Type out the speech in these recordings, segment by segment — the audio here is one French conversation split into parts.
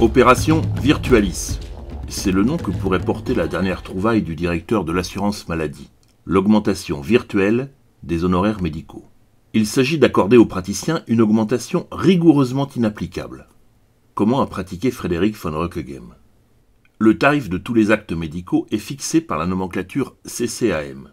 Opération Virtualis. C'est le nom que pourrait porter la dernière trouvaille du directeur de l'assurance maladie, l'augmentation virtuelle des honoraires médicaux. Il s'agit d'accorder aux praticiens une augmentation rigoureusement inapplicable. Comment a pratiqué Frédéric von Röckegem Le tarif de tous les actes médicaux est fixé par la nomenclature CCAM.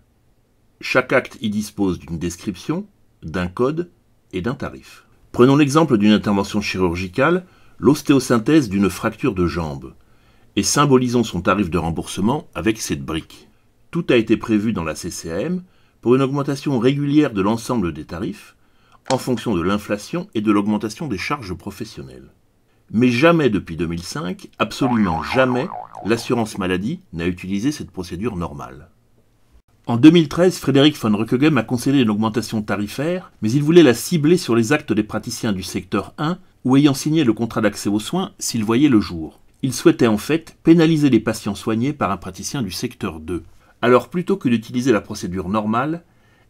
Chaque acte y dispose d'une description, d'un code et d'un tarif. Prenons l'exemple d'une intervention chirurgicale l'ostéosynthèse d'une fracture de jambe, et symbolisons son tarif de remboursement avec cette brique. Tout a été prévu dans la CCM pour une augmentation régulière de l'ensemble des tarifs, en fonction de l'inflation et de l'augmentation des charges professionnelles. Mais jamais depuis 2005, absolument jamais, l'assurance maladie n'a utilisé cette procédure normale. En 2013, Frédéric von Röckegem a concédé une augmentation tarifaire, mais il voulait la cibler sur les actes des praticiens du secteur 1 ou ayant signé le contrat d'accès aux soins s'il voyait le jour. Il souhaitait en fait pénaliser les patients soignés par un praticien du secteur 2. Alors plutôt que d'utiliser la procédure normale,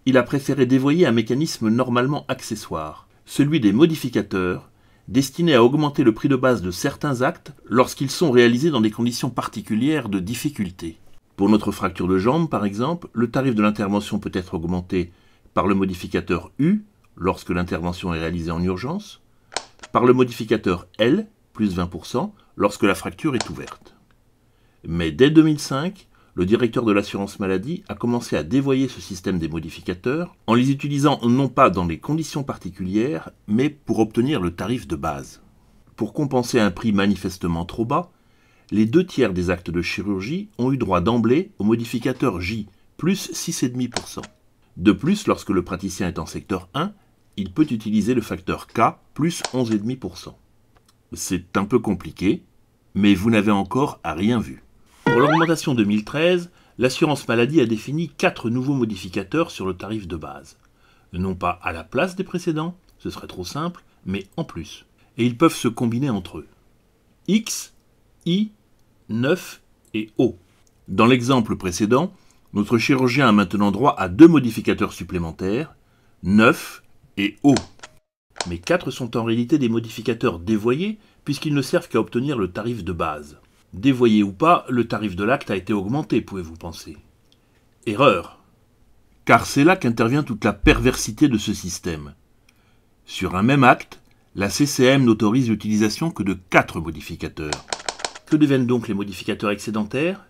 il a préféré dévoyer un mécanisme normalement accessoire, celui des modificateurs, destinés à augmenter le prix de base de certains actes lorsqu'ils sont réalisés dans des conditions particulières de difficulté. Pour notre fracture de jambe, par exemple, le tarif de l'intervention peut être augmenté par le modificateur U lorsque l'intervention est réalisée en urgence, par le modificateur L, plus 20%, lorsque la fracture est ouverte. Mais dès 2005, le directeur de l'assurance maladie a commencé à dévoyer ce système des modificateurs en les utilisant non pas dans les conditions particulières, mais pour obtenir le tarif de base. Pour compenser un prix manifestement trop bas, les deux tiers des actes de chirurgie ont eu droit d'emblée au modificateur J, plus 6,5%. De plus, lorsque le praticien est en secteur 1, il peut utiliser le facteur K plus 11,5%. C'est un peu compliqué, mais vous n'avez encore à rien vu. Pour l'augmentation 2013, l'assurance maladie a défini quatre nouveaux modificateurs sur le tarif de base. Non pas à la place des précédents, ce serait trop simple, mais en plus. Et ils peuvent se combiner entre eux. X, I, 9 et O. Dans l'exemple précédent, notre chirurgien a maintenant droit à deux modificateurs supplémentaires, 9 et O. Mais quatre sont en réalité des modificateurs dévoyés puisqu'ils ne servent qu'à obtenir le tarif de base. Dévoyé ou pas, le tarif de l'acte a été augmenté, pouvez-vous penser. Erreur. Car c'est là qu'intervient toute la perversité de ce système. Sur un même acte, la CCM n'autorise l'utilisation que de quatre modificateurs. Que deviennent donc les modificateurs excédentaires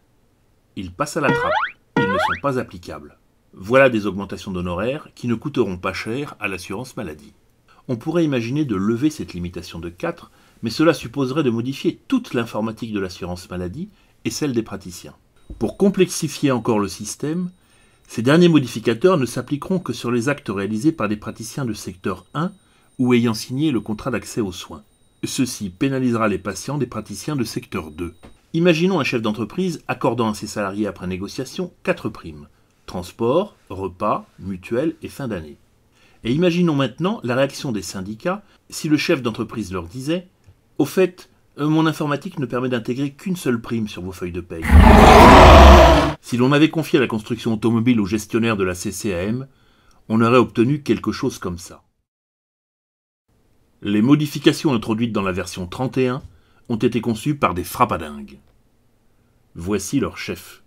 Ils passent à la trappe. Ils ne sont pas applicables. Voilà des augmentations d'honoraires qui ne coûteront pas cher à l'assurance maladie. On pourrait imaginer de lever cette limitation de 4, mais cela supposerait de modifier toute l'informatique de l'assurance maladie et celle des praticiens. Pour complexifier encore le système, ces derniers modificateurs ne s'appliqueront que sur les actes réalisés par des praticiens de secteur 1 ou ayant signé le contrat d'accès aux soins. Ceci pénalisera les patients des praticiens de secteur 2. Imaginons un chef d'entreprise accordant à ses salariés après négociation 4 primes, transport, repas, mutuelles et fin d'année. Et imaginons maintenant la réaction des syndicats si le chef d'entreprise leur disait Au fait, euh, mon informatique ne permet d'intégrer qu'une seule prime sur vos feuilles de paye. Si l'on avait confié la construction automobile au gestionnaire de la CCAM, on aurait obtenu quelque chose comme ça. Les modifications introduites dans la version 31 ont été conçues par des frappadingues. Voici leur chef.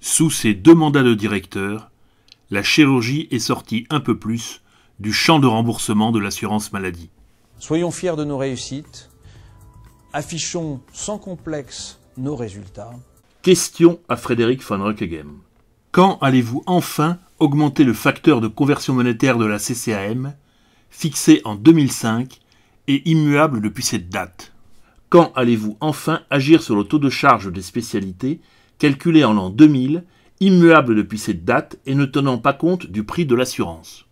Sous ces deux mandats de directeur, la chirurgie est sortie un peu plus du champ de remboursement de l'assurance maladie. Soyons fiers de nos réussites, affichons sans complexe nos résultats. Question à Frédéric von Ruckegem. Quand allez-vous enfin augmenter le facteur de conversion monétaire de la CCAM, fixé en 2005 et immuable depuis cette date Quand allez-vous enfin agir sur le taux de charge des spécialités calculé en l'an 2000, immuable depuis cette date et ne tenant pas compte du prix de l'assurance.